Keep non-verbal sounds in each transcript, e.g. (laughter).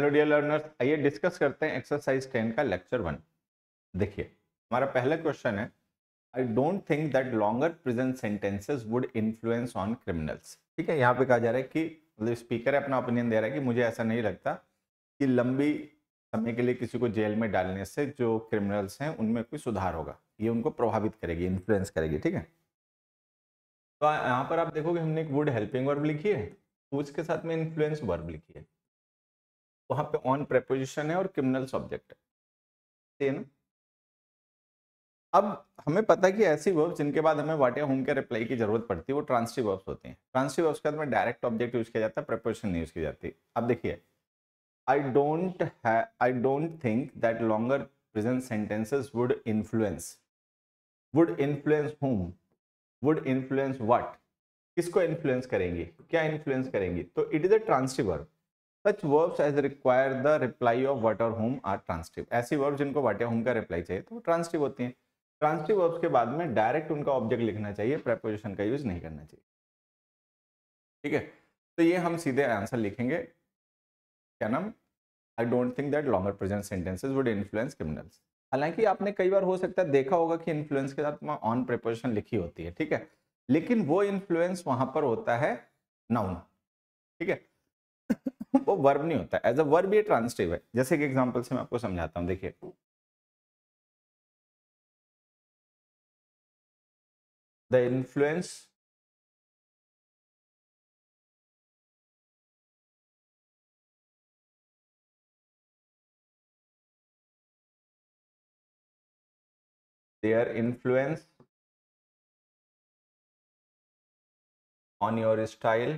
Hello dear learners आइए discuss करते हैं एक्सरसाइज टेन का लेक्चर वन देखिए हमारा पहला क्वेश्चन है I don't think that longer present sentences would influence on criminals ठीक है यहाँ पे कहा जा रहा है कि मतलब स्पीकर अपना ओपिनियन दे रहा है कि मुझे ऐसा नहीं लगता कि लंबी समय के लिए किसी को जेल में डालने से जो क्रिमिनल्स हैं उनमें कोई सुधार होगा ये उनको प्रभावित करेगी इन्फ्लुएंस करेगी ठीक है तो यहाँ पर आप देखोगे हमने एक वुड हेल्पिंग वर्ब लिखी है उसके तो साथ में इन्फ्लुएंस वर्ब लिखी है वहां पे ऑन प्रेपोजिशन है और क्रिमिनल सब्जेक्ट है ना अब हमें पता है कि ऐसी वर्ब्स जिनके बाद हमें वाट या होम के रिप्लाई की जरूरत पड़ती है वो ट्रांसटिव वर्ब्स होते हैं ट्रांसटिव वर्ब्स के बाद में डायरेक्ट ऑब्जेक्ट यूज किया जाता है प्रेपोजिशन नहीं यूज की जाती अब देखिए I don't I don't think that longer present sentences would influence would influence whom would influence what किसको इन्फ्लुएंस करेंगे क्या इन्फ्लुएंस करेंगे तो it is a transitive verb such verbs as require the reply of what और whom are transitive ऐसी verb जिनको what या whom का रिप्लाई चाहिए तो ट्रांसटिव होती हैं ट्रांसटिव वर्ब्स के बाद में डायरेक्ट उनका ऑब्जेक्ट लिखना चाहिए प्रेपोजिशन का यूज नहीं करना चाहिए ठीक है तो ये हम सीधे आंसर लिखेंगे क्या नाम I don't think that longer present sentences would influence criminals हालांकि आपने कई बार हो सकता है देखा होगा कि इन्फ्लुएंस के साथ ऑन प्रेपोजिशन लिखी होती है ठीक है लेकिन वो इन्फ्लुएंस वहां पर होता है नाउन ठीक है वो वर्ब नहीं होता एज अ वर्ब ये ट्रांसटिव है जैसे कि एग्जाम्पल से मैं आपको समझाता हूँ देखिए the influence their influence on your style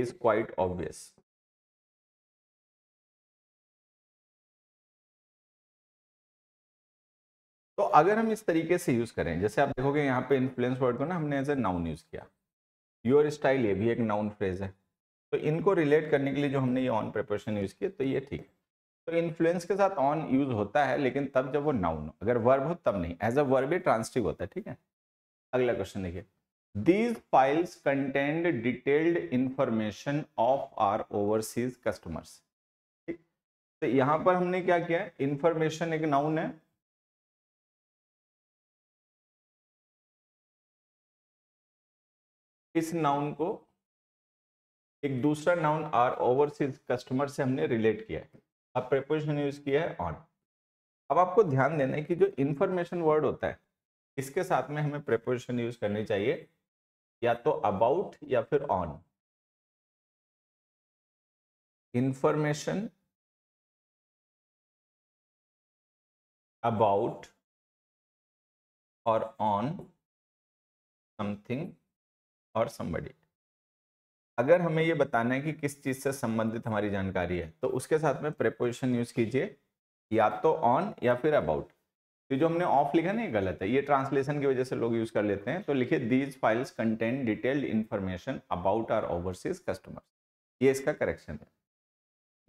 is quite obvious. तो अगर हम इस तरीके से यूज करें जैसे आप देखोगे यहाँ पे इन्फ्लुएंस वर्ड को ना हमने एज ए नाउन यूज किया योर स्टाइल ये भी एक नाउन फ्रेज है तो इनको रिलेट करने के लिए जो हमने ये ऑन प्रिपरेशन यूज किया तो ये ठीक है तो इन्फ्लुएंस के साथ ऑन यूज होता है लेकिन तब जब वो नाउन हो अगर वर्ब हो तब नहीं एज अ वर्ब ही ट्रांसटिव होता है ठीक है अगला क्वेश्चन देखिए These files contained detailed information of our overseas customers. ठीक तो यहां पर हमने क्या किया इंफॉर्मेशन एक नाउन है इस नाउन को एक दूसरा नाउन आर ओवरसीज कस्टमर से हमने रिलेट किया है अब प्रिपोजिशन यूज किया है ऑन अब आपको ध्यान देना है कि जो इंफॉर्मेशन वर्ड होता है इसके साथ में हमें प्रिपोजिशन यूज करनी चाहिए या तो अबाउट या फिर ऑन इंफॉर्मेशन अबाउट और ऑन समथिंग और समबडी अगर हमें यह बताना है कि किस चीज़ से संबंधित हमारी जानकारी है तो उसके साथ में प्रेपोजिशन यूज़ कीजिए या तो ऑन या फिर अबाउट ये जो हमने ऑफ लिखा ना ये गलत है ये ट्रांसलेशन की वजह से लोग यूज कर लेते हैं तो लिखिए these files content detailed information about our overseas customers ये इसका करेक्शन है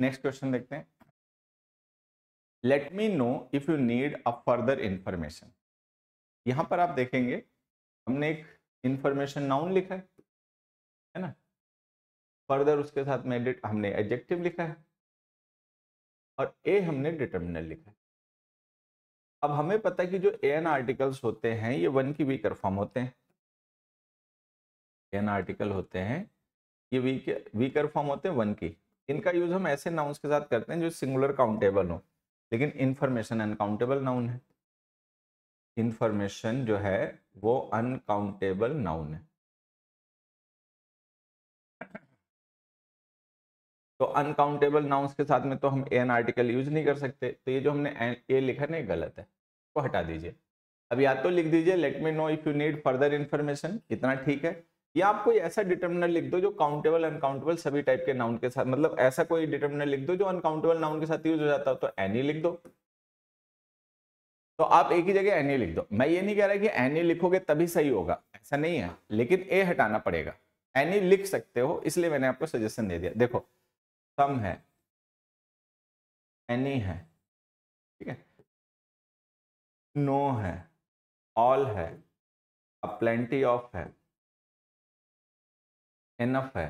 नेक्स्ट क्वेश्चन देखते हैं let me know if you need a further information यहाँ पर आप देखेंगे हमने एक इंफॉर्मेशन नाउन लिखा है है ना फर्दर उसके साथ में एडिट हमने एडजेक्टिव लिखा है और ए हमने डिटर्मिनल लिखा है अब हमें पता है कि जो ए एन आर्टिकल्स होते हैं ये वन की वीकर फॉर्म होते हैं एन आर्टिकल होते हैं ये वीकर फॉर्म होते हैं वन की इनका यूज हम ऐसे नाउन्स के साथ करते हैं जो सिंगुलर काउंटेबल हो लेकिन इन्फॉर्मेशन अनकाउंटेबल नाउन है इन्फॉर्मेशन जो है वो अनकाउंटेबल नाउन है तो अनकाउंटेबल नाउंस के साथ में तो हम एन आर्टिकल यूज नहीं कर सकते तो ये जो हमने ए लिखा ना गलत है इसको तो हटा दीजिए अब या तो लिख दीजिए let me know if you need further information इतना ठीक है या आप कोई ऐसा डिटर्मिनर लिख दो जो काउंटेबल अनकाउंटेबल सभी टाइप के नाउन के साथ मतलब ऐसा कोई डिटर्मिनर लिख दो जो अनकाउंटेबल नाउन के साथ यूज हो जाता हो तो ही लिख दो तो आप एक ही जगह एनी लिख दो मैं ये नहीं कह रहा कि एनी लिखोगे तभी सही होगा ऐसा नहीं है लेकिन ए हटाना पड़ेगा एनी लिख सकते हो इसलिए मैंने आपको सजेशन दे दिया देखो सम है एनी है ठीक है नो है ऑल है अ प्लेंटी ऑफ है एनफ है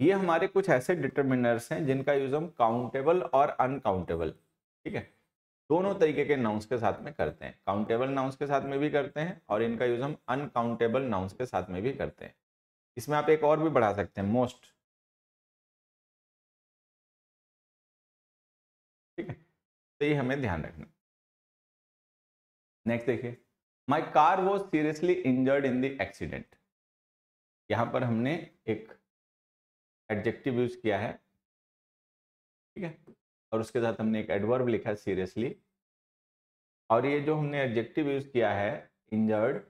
ये हमारे कुछ ऐसे डिटर्मिनर्स हैं जिनका यूज हम काउंटेबल और अनकाउंटेबल ठीक है दोनों तरीके के नाउंस के साथ में करते हैं काउंटेबल नाउंस के साथ में भी करते हैं और इनका यूज हम अनकाउंटेबल नाउंस के साथ में भी करते हैं इसमें आप एक और भी बढ़ा सकते हैं मोस्ट तो ये हमें ध्यान रखना नेक्स्ट देखिए my car was seriously injured in the accident यहां पर हमने एक एडजेक्टिव यूज किया है ठीक है और उसके साथ हमने एक एडवर्ब लिखा है सीरियसली और ये जो हमने एडजेक्टिव यूज किया है इंजर्ड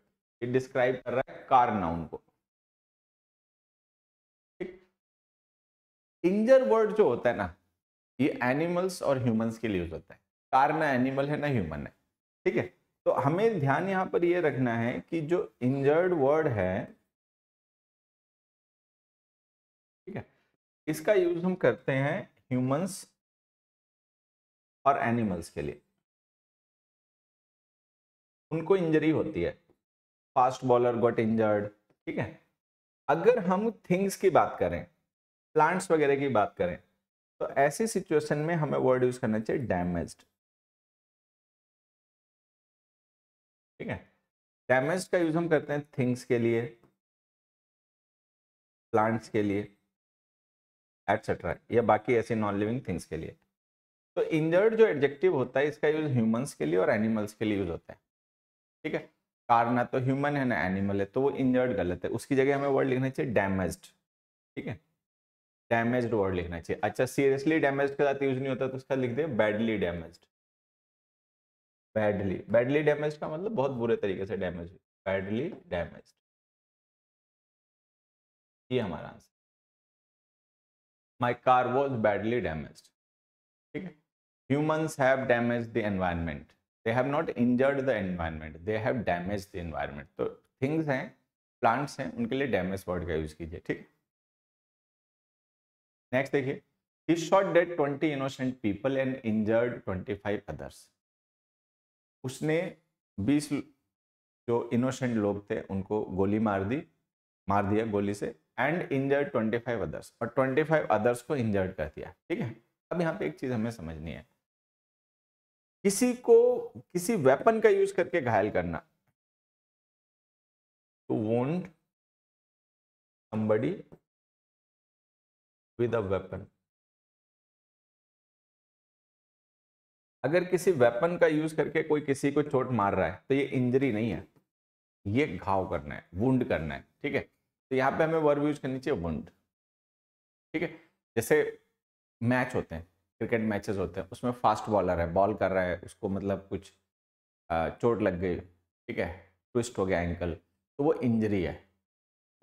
ये डिस्क्राइब कर रहा है कार नाउन को इंजर वर्ड जो होता है ना ये एनिमल्स और ह्यूमंस के लिए यूज होता है कार ना एनिमल है ना ह्यूमन है ठीक है तो हमें ध्यान यहाँ पर यह रखना है कि जो इंजर्ड वर्ड है ठीक है इसका यूज हम करते हैं ह्यूमंस और एनिमल्स के लिए उनको इंजरी होती है फास्ट बॉलर गॉट इंजर्ड ठीक है अगर हम थिंग्स की बात करें प्लांट्स वगैरह की बात करें तो ऐसी सिचुएशन में हमें वर्ड यूज करना चाहिए डैमेज्ड ठीक है डैमेज का यूज हम करते हैं थिंग्स के लिए प्लांट्स के लिए एटसेट्रा या बाकी ऐसे नॉन लिविंग थिंग्स के लिए तो इंजर्ड जो एडजेक्टिव होता है इसका यूज ह्यूमंस के लिए और एनिमल्स के लिए यूज होता है ठीक है कार ना तो ह्यूमन है ना एनिमल है तो वो इंजर्ड गलत है उसकी जगह हमें वर्ड लिखना चाहिए डैमेज ठीक है डैमेज वर्ड लिखना चाहिए अच्छा सीरियसली डैमेज के साथ यूज नहीं होता तो उसका लिख दे badly damage badly badly damage का मतलब बहुत बुरे तरीके से डैमेज बैडली डैमेज ये हमारा answer my car was badly damage ठीक humans have damage the environment they have not injured the environment they have damage the environment तो थिंग्स हैं प्लांट्स हैं उनके लिए डैमेज वर्ड का यूज कीजिए ठीक नेक्स्ट देखिए he shot dead twenty innocent people and injured twenty five others उसने बीस जो इनोसेंट लोग थे उनको गोली मार दी मार दिया गोली से and injured twenty five others और ट्वेंटी फाइव अदर्स को इंजर्ड कर दिया ठीक है अब यहाँ पे एक चीज़ हमें समझनी है किसी को किसी वेपन का यूज करके घायल करना to wound somebody with a weapon अगर किसी वेपन का यूज करके कोई किसी को चोट मार रहा है तो ये इंजरी नहीं है ये घाव करना है वुंड करना है ठीक है तो यहाँ पे हमें वर्ब यूज करनी चाहिए वुंड ठीक है जैसे मैच होते हैं क्रिकेट मैचेस होते हैं उसमें फास्ट बॉलर है बॉल कर रहा है उसको मतलब कुछ चोट लग गई ठीक है ट्विस्ट हो गया एंकल तो वो इंजरी है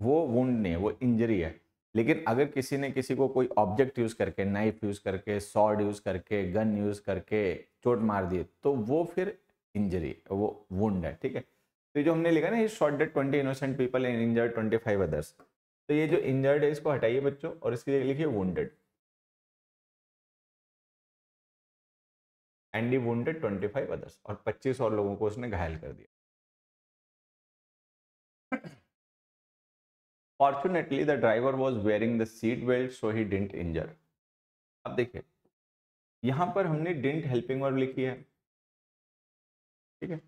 वो वुंड नहीं है वो इंजरी है लेकिन अगर किसी ने किसी को कोई ऑब्जेक्ट यूज़ करके नाइफ यूज़ करके सॉर्ड यूज़ करके गन यूज़ करके चोट मार दिए तो वो फिर इंजरी वो वुंड है ठीक है तो जो हमने लिखा ना ये shot dead twenty innocent people and injured twenty five others तो ये जो इंजर्ड है इसको हटाइए बच्चों और इसकी जगह लिखिए wounded and he wounded twenty five others और पच्चीस और लोगों को उसने घायल कर दिया fortunately the driver was wearing the seat belt so he didn't injure अब देखिए यहाँ पर हमने डिंट हेल्पिंग वर्ब लिखी है ठीक है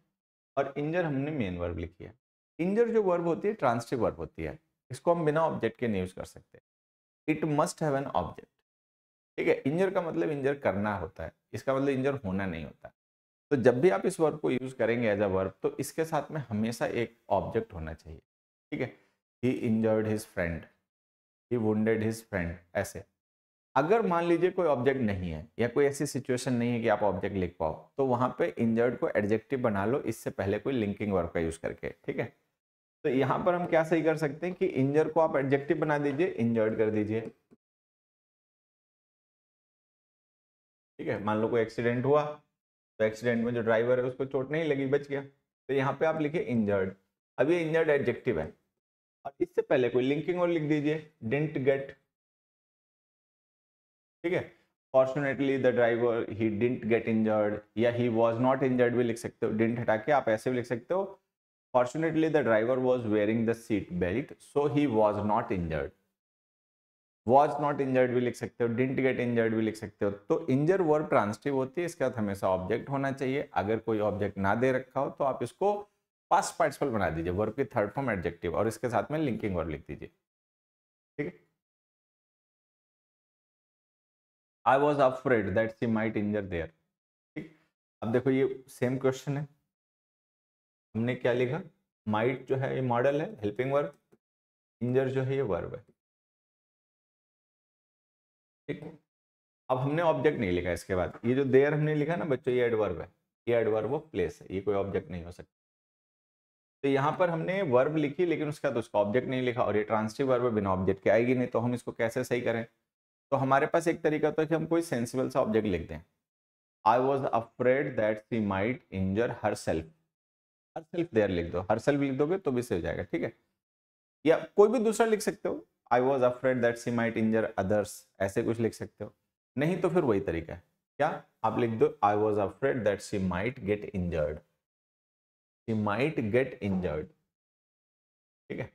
और इंजर हमने मेन वर्ब लिखी है इंजर जो वर्ब होती है ट्रांसटिव वर्ब होती है इसको हम बिना ऑब्जेक्ट के नहीं यूज कर सकते it must have an object ठीक है इंजर का मतलब इंजर करना होता है इसका मतलब इंजर होना नहीं होता तो जब भी आप इस वर्ब को यूज करेंगे एज अ वर्ब तो इसके साथ में हमेशा एक ऑब्जेक्ट होना चाहिए ठीक है he injured his friend he wed his friend ऐसे अगर मान लीजिए कोई ऑब्जेक्ट नहीं है या कोई ऐसी सिचुएशन नहीं है कि आप ऑब्जेक्ट लिख पाओ तो वहां पे इंजर्ड को एडजेक्टिव बना लो इससे पहले कोई लिंकिंग वर्ब का यूज करके ठीक है तो यहाँ पर हम क्या सही कर सकते हैं कि इंजर को आप एडजेक्टिव बना दीजिए इंजर्ड कर दीजिए ठीक है मान लो कोई एक्सीडेंट हुआ तो एक्सीडेंट में जो ड्राइवर है उसको चोट नहीं लगी बच गया तो यहाँ पे आप लिखे इंजर्ड अब ये इंजर्ड एडजेक्टिव है और इससे पहले कोई लिंकिंग और लिख दीजिए डेंट गेट ठीक है fortunately the driver he didn't get injured या ही वॉज नॉट इंजर्ड भी लिख सकते हो डिंट हटा के आप ऐसे भी लिख सकते हो fortunately the driver was wearing the seat belt so he was not injured was not injured भी लिख सकते हो डिंट गेट इंजर्ड भी लिख सकते हो तो इंजर वर्ड ट्रांसटिव होती है इसके बाद हमेशा ऑब्जेक्ट होना चाहिए अगर कोई ऑब्जेक्ट ना दे रखा हो तो आप इसको पास्ट पार्टिसिपल बना दीजिए वर्ब की थर्ड फॉर्म एडजेक्टिव और इसके साथ में लिंकिंग वर्ब लिख दीजिए ठीक है I was afraid that she might injure there ठीक अब देखो ये सेम क्वेश्चन है हमने क्या लिखा माइट जो है ये मॉडल है हेल्पिंग वर्ब इंजर जो है ये वर्ब है ठीक अब हमने ऑब्जेक्ट नहीं लिखा इसके बाद ये जो देयर हमने लिखा ना बच्चों ये एडवर्ब है ये एडवर्ब वो प्लेस है ये कोई ऑब्जेक्ट नहीं हो सकता तो यहाँ पर हमने वर्ब लिखी लेकिन उसका तो उसका ऑब्जेक्ट नहीं लिखा और ये ट्रांसटिव वर्ब बिना ऑब्जेक्ट के आएगी नहीं तो हम इसको कैसे सही करें तो हमारे पास एक तरीका था कि हम कोई सेंसिबल सा ऑब्जेक्ट लिख दें I was afraid that she might injure herself herself there लिख दो हर सेल्फ लिख दोगे तो भी सही हो जाएगा ठीक है या कोई भी दूसरा लिख सकते हो I was afraid that she might injure others ऐसे कुछ लिख सकते हो नहीं तो फिर वही तरीका है क्या आप लिख दो I was afraid that she might get injured she might get injured ठीक है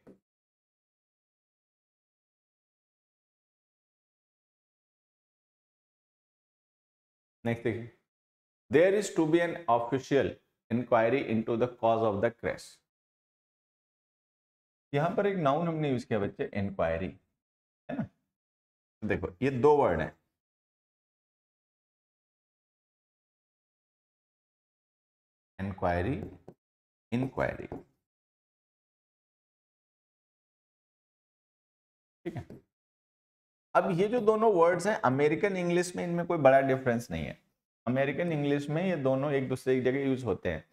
नेक्स्ट देखिए there is to be an official inquiry into the cause of the crash यहां पर एक नाउन हमने यूज किया बच्चे इंक्वायरी है ना देखो ये दो वर्ड है इंक्वायरी इंक्वायरी ठीक है अब ये जो दोनों वर्ड्स हैं अमेरिकन इंग्लिश में इनमें कोई बड़ा डिफरेंस नहीं है अमेरिकन इंग्लिश में ये दोनों एक दूसरे की जगह यूज होते हैं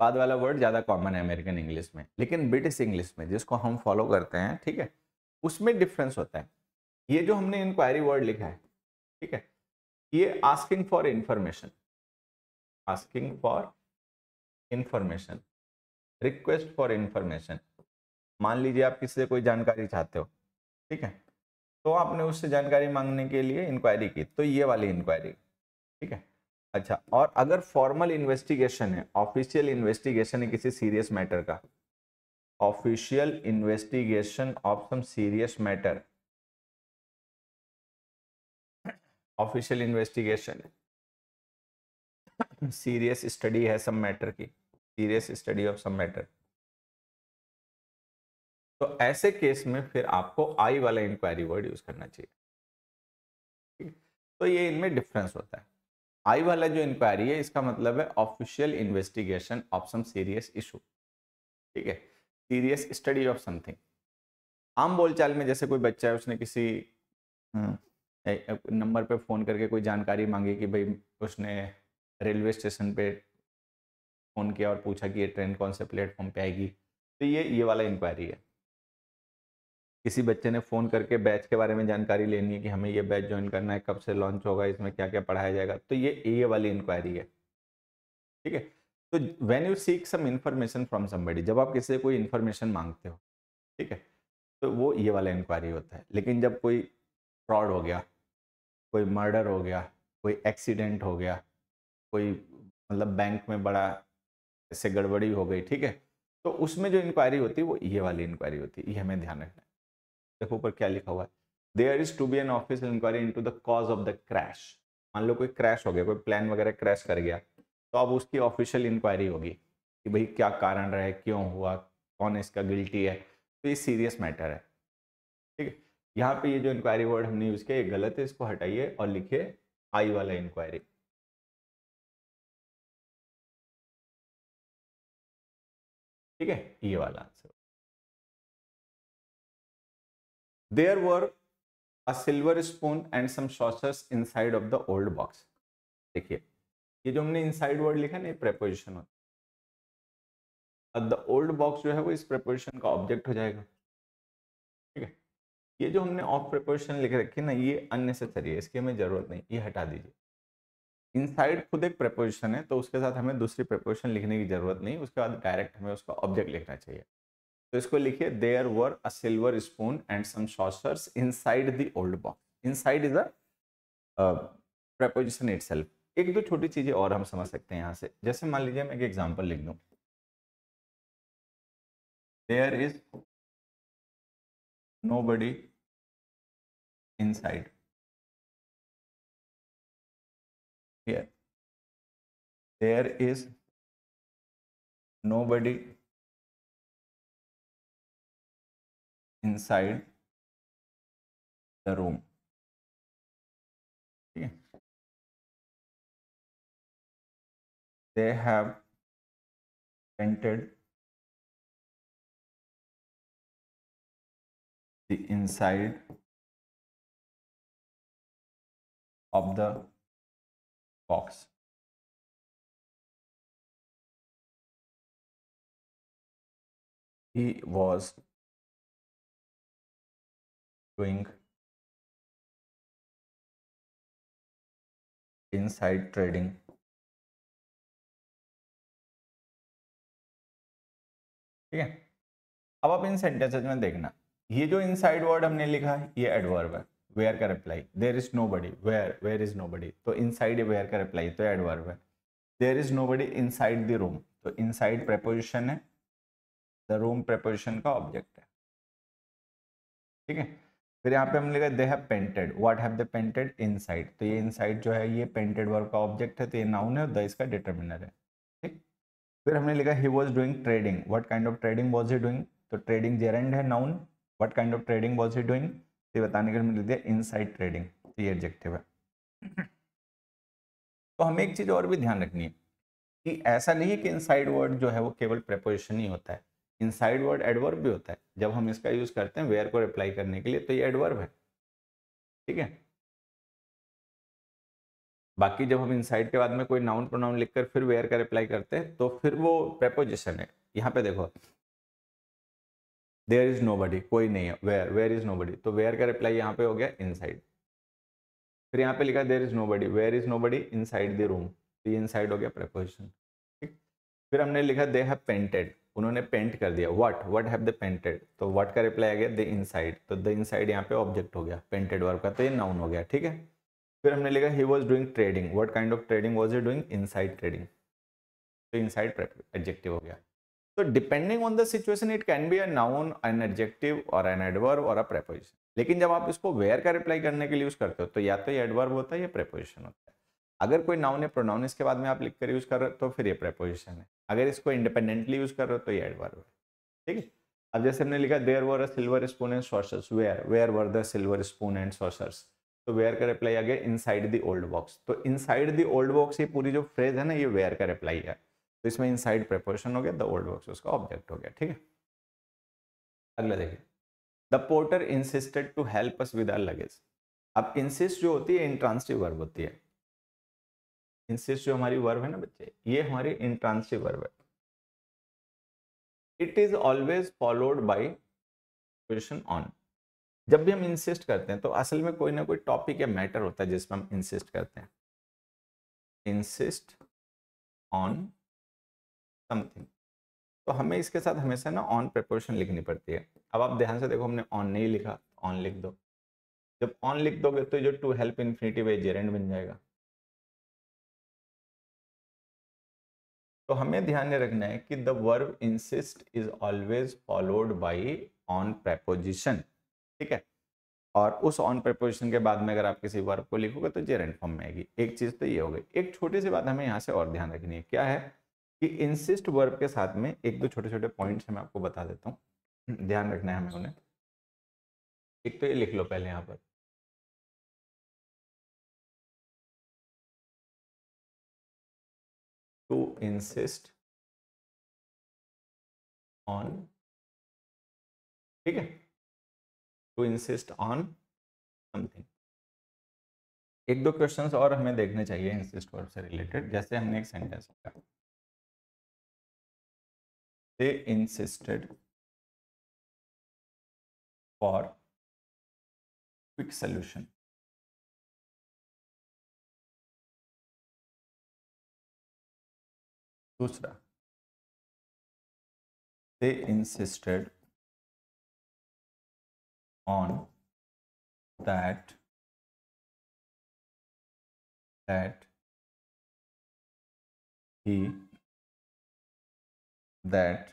बाद वाला वर्ड ज़्यादा कॉमन है अमेरिकन इंग्लिश में लेकिन ब्रिटिश इंग्लिश में जिसको हम फॉलो करते हैं ठीक है उसमें डिफरेंस होता है ये जो हमने इंक्वायरी वर्ड लिखा है ठीक है ये asking for information asking for information request for information मान लीजिए आप किसी से कोई जानकारी चाहते हो ठीक है तो आपने उससे जानकारी मांगने के लिए इंक्वायरी की तो ये वाली इंक्वायरी ठीक है अच्छा और अगर फॉर्मल इन्वेस्टिगेशन है ऑफिशियल इन्वेस्टिगेशन है किसी सीरियस मैटर का official investigation of some serious matter official investigation serious study है सम मैटर की serious study of some matter तो ऐसे केस में फिर आपको आई वाला इंक्वायरी वर्ड यूज करना चाहिए तो ये इनमें डिफरेंस होता है आई वाला जो इंक्वायरी है इसका मतलब है official investigation of some serious issue ठीक है सीरियस स्टडी ऑफ समथिंग आम बोलचाल में जैसे कोई बच्चा है उसने किसी हम्म, नंबर पे फ़ोन करके कोई जानकारी मांगी कि भाई उसने रेलवे स्टेशन पे फ़ोन किया और पूछा कि ये ट्रेन कौन से प्लेटफॉर्म पे आएगी तो ये ये वाला इंक्वायरी है किसी बच्चे ने फ़ोन करके बैच के बारे में जानकारी लेनी है कि हमें ये बैच ज्वाइन करना है कब से लॉन्च होगा इसमें क्या क्या पढ़ाया जाएगा तो ये ये वाली इंक्वायरी है ठीक है तो when you seek some information from somebody जब आप किसी से कोई इन्फॉर्मेशन मांगते हो ठीक है तो वो ये वाला इंक्वायरी होता है लेकिन जब कोई फ्रॉड हो गया कोई मर्डर हो गया कोई एक्सीडेंट हो गया कोई मतलब बैंक में बड़ा से गड़बड़ी हो गई ठीक है तो उसमें जो इंक्वायरी होती है वो ये वाली इंक्वायरी होती है ये हमें ध्यान रखना है देखो ऊपर क्या लिखा हुआ है there is to be an official inquiry to the cause of the crash मान लो कोई क्रैश हो गया कोई प्लान वगैरह क्रैश कर गया तो अब उसकी ऑफिशियल इंक्वायरी होगी कि भाई क्या कारण रहे क्यों हुआ कौन इसका गिल्टी है तो ये सीरियस मैटर है ठीक है यहाँ पे ये जो इंक्वायरी वर्ड हमने यूज़ किया ये गलत है इसको हटाइए और लिखिए आई वाला इंक्वायरी ठीक है ये वाला answer there were a silver spoon and some saucers side of the old box देखिए ये जो हमने साइड वर्ड लिखा ना ये प्रेपोजिशन होता है द ओल्ड बॉक्स जो है वो इस प्रेपोजिशन का ऑब्जेक्ट हो जाएगा ठीक है ये जो हमने ऑफ प्रेपोजिशन लिख रखी है ना ये अननेसेसरी है इसकी हमें जरूरत नहीं ये हटा दीजिए इनसाइड खुद एक प्रपोजिशन है तो उसके साथ हमें दूसरी प्रपोजिशन लिखने की जरूरत नहीं उसके बाद डायरेक्ट हमें उसका ऑब्जेक्ट लिखना चाहिए तो इसको लिखिए there were a silver spoon and some saucers inside the old box inside is a preposition it एक दो छोटी चीज़ें और हम समझ सकते हैं यहाँ से जैसे मान लीजिए मैं एक एग्जाम्पल लिख दू there is nobody inside here there is nobody inside the room okay. they have entered the inside of the box he was doing inside trading ठीक है अब आप इन सेंटेंसेज में देखना ये जो इनसाइड वर्ड हमने लिखा है ये एडवर्ब है वेयर तो तो तो का reply there is nobody where where is nobody तो इन साइड वेयर का रिप्लाई तो एडवर्ब है there is nobody inside the room तो इन साइड प्रपोजिशन है द रूम प्रपोजिशन का ऑब्जेक्ट है ठीक है फिर यहाँ पे हम लिखा दे have painted what have they painted side तो ये इन साइड जो है ये पेंटेड वर्क का ऑब्जेक्ट है तो ये नाउन है और द इसका डिटर्मिनर है ठीक फिर हमने लिखा he was doing trading what kind of trading was he doing तो ट्रेडिंग जेरेंड है noun what kind of trading was he doing ये बताने के लिए लिख दिया इनसाइड ट्रेडिंग तो ये एडजेक्टिव है (laughs) तो हमें एक चीज़ और भी ध्यान रखनी है कि ऐसा नहीं है कि इनसाइड वर्ड जो है वो केवल प्रेपोजिशन ही होता है इनसाइड वर्ड एडवर्ब भी होता है जब हम इसका यूज़ करते हैं वेयर को रिप्लाई करने के लिए तो ये एडवर्ब है ठीक है बाकी जब हम इनसाइड के बाद में कोई नाउन प्रोनाउन लिखकर फिर वेयर का रिप्लाई करते हैं तो फिर वो प्रेपोजिशन है यहाँ पे देखो देयर इज नो बडी कोई नहीं है where where is nobody तो वेयर का रिप्लाई यहाँ पे हो गया इन साइड फिर यहाँ पे लिखा there is nobody where is nobody inside the room तो ये इन साइड हो गया प्रपोजिशन ठीक फिर हमने लिखा दे हैव पेंटेड उन्होंने पेंट कर दिया what what have the painted तो वट का रिप्लाई आ गया द साइड तो द साइड यहाँ पे ऑब्जेक्ट हो गया पेंटेड वर्क का तो ये नाउन हो गया ठीक है फिर हमने लिखा he was doing trading what kind of trading was he doing inside trading तो साइड एडजेक्टिव हो गया तो depending on the situation it can be a noun an adjective और एन एडवर्ब और अ प्रेपोजिशन लेकिन जब आप इसको वेयर का रिप्लाई करने के लिए यूज करते हो तो या तो ये एडवर्ब होता है या प्रेपोजिशन होता है अगर कोई नाउन या प्रोनाउन इसके बाद में आप लिख कर यूज कर रहे हो तो फिर ये प्रेपोजिशन है अगर इसको इंडिपेंडेंटली यूज कर रहे हो तो ये एडवर्ब है ठीक है अब जैसे हमने लिखा there were silver spoon and saucers where where were the silver spoon and saucers तो वेयर का रिप्लाई आ गया inside the old box तो inside the old box ये पूरी जो फ्रेज है ना ये वेयर का रिप्लाई है तो इसमें इनसाइड प्रपोर्शन हो गया द ओल्ड वर्क उसका ऑब्जेक्ट हो गया ठीक है अगला देखिए the porter insisted to help us with our luggage अब इंसिस्ट जो होती है इंट्रांसिव वर्ब होती है इंसिस्ट जो हमारी वर्ब है ना बच्चे ये हमारी इंट्रांसिव वर्ब है it is always followed by preposition on जब भी हम इंसिस्ट करते हैं तो असल में कोई ना कोई टॉपिक या मैटर होता है जिसमें हम इंसिस्ट करते हैं इंसिस्ट ऑन समथिंग तो हमें इसके साथ हमेशा ना ऑन प्रपोर्शन लिखनी पड़ती है अब आप ध्यान से देखो हमने ऑन नहीं लिखा ऑन लिख दो जब ऑन लिख दोगे तो जो to help infinitive by gerund बन जाएगा तो हमें ध्यान में रखना है कि the verb insist is always followed by on preposition ठीक है और उस ऑन प्रपोजिशन के बाद में अगर आप किसी वर्ब को लिखोगे तो जेरेंट फॉर्म में आएगी एक चीज़ तो ये हो गई एक छोटी सी बात हमें यहाँ से और ध्यान रखनी है क्या है कि इंसिस्ट वर्ब के साथ में एक दो छोटे छोटे पॉइंट्स मैं आपको बता देता हूँ ध्यान रखना है हमें हम्म। उन्हें एक तो ये लिख लो पहले यहाँ पर टू इंसिस्ट ऑन ठीक है टू इंसिस्ट ऑन समथिंग एक दो क्वेश्चंस और हमें देखने चाहिए इंसिस्ट वर्ब से रिलेटेड जैसे हमने एक सेंटेंस लिखा they insisted for quick solution. दूसरा they insisted on that that he that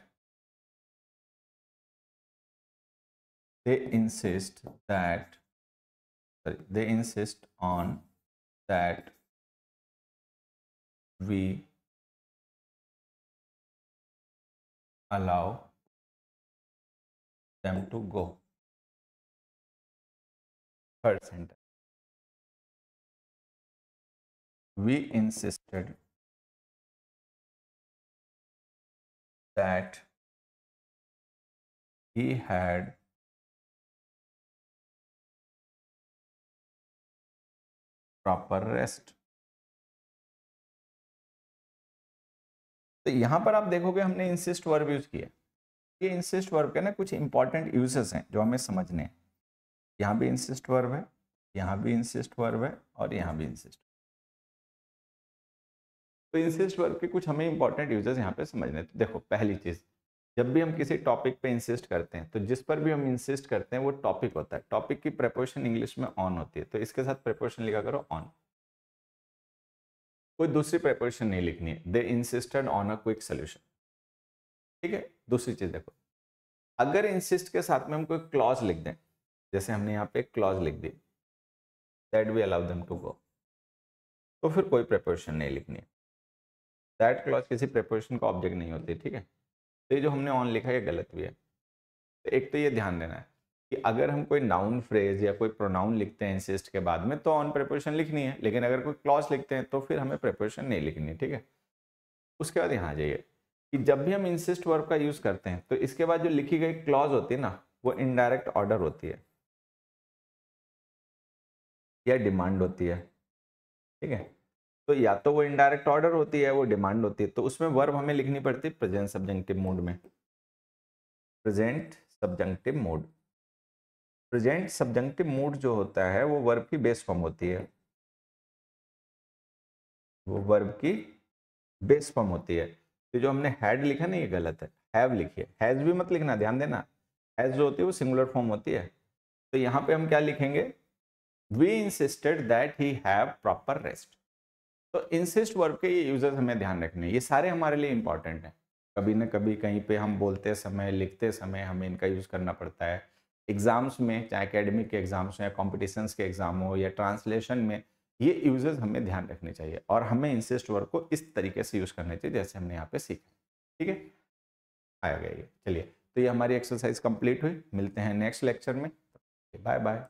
they insist that sorry, they insist on that we allow them to go third sentence we insisted that he had proper rest तो यहां पर आप देखोगे हमने insist verb use किया ये insist verb के ना कुछ इंपॉर्टेंट यूजेस हैं जो हमें समझने हैं यहां भी इंसिस्ट वर्ब है यहां भी इंसिस्ट वर्ब है और यहां भी इंसिस्ट तो इंसिस्ट वर्ब के कुछ हमें इंपॉर्टेंट यूजेस यहाँ पे समझने तो देखो पहली चीज़ जब भी हम किसी टॉपिक पे इंसिस्ट करते हैं तो जिस पर भी हम इंसिस्ट करते हैं वो टॉपिक होता है टॉपिक की प्रपोर्शन इंग्लिश में ऑन होती है तो इसके साथ प्रपोर्शन लिखा करो ऑन कोई दूसरी प्रपोर्शन नहीं लिखनी है they insisted on a quick solution ठीक है दूसरी चीज़ देखो अगर इंसिस्ट के साथ में हम कोई क्लॉज लिख दें जैसे हमने यहाँ पे क्लॉज लिख दी that we allow them to go तो फिर कोई प्रपोर्शन नहीं लिखनी है दैट क्लॉज किसी प्रपोजिशन का ऑब्जेक्ट नहीं होती ठीक है तो ये जो हमने ऑन लिखा है गलत भी है तो एक तो ये ध्यान देना है कि अगर हम कोई नाउन फ्रेज या कोई प्रोनाउन लिखते हैं इंसिस्ट के बाद में तो ऑन प्रपोजिशन लिखनी है लेकिन अगर कोई क्लॉज लिखते हैं तो फिर हमें प्रपोजिशन नहीं लिखनी ठीक है उसके बाद यहाँ आ जाइए कि जब भी हम इंसिस्ट वर्ब का यूज़ करते हैं तो इसके बाद जो लिखी गई क्लॉज होती है ना वो इनडायरेक्ट ऑर्डर होती है या डिमांड होती है ठीक है तो या तो वो इनडायरेक्ट ऑर्डर होती है वो डिमांड होती है तो उसमें वर्ब हमें लिखनी पड़ती है प्रेजेंट सब्जेंटिव मोड में present subjunctive mode present subjunctive mode जो होता है वो वर्ब की बेस फॉर्म होती है वो वर्ब की बेस फॉर्म होती है तो जो हमने हैड लिखा ना ये गलत है हैव लिखिए हैज भी मत लिखना ध्यान देना हैज जो होती है वो सिंगुलर फॉर्म होती है तो यहाँ पे हम क्या लिखेंगे we insisted that he have proper rest तो इंसिस्ट वर्ब के ये यूजेस हमें ध्यान रखने ये सारे हमारे लिए इंपॉर्टेंट हैं कभी ना कभी कहीं पे हम बोलते समय लिखते समय हमें इनका यूज़ करना पड़ता है एग्ज़ाम्स में चाहे अकेडमिक के एग्ज़ाम्स हों या कॉम्पिटिशन्स के एग्ज़ाम हो या ट्रांसलेशन में ये यूजेस हमें ध्यान रखने चाहिए और हमें इंसिस्ट वर्ब को इस तरीके से यूज़ करना चाहिए जैसे हमने यहाँ पे सीखा ठीक है आया गया ये चलिए तो ये हमारी एक्सरसाइज कंप्लीट हुई मिलते हैं नेक्स्ट लेक्चर में बाय बाय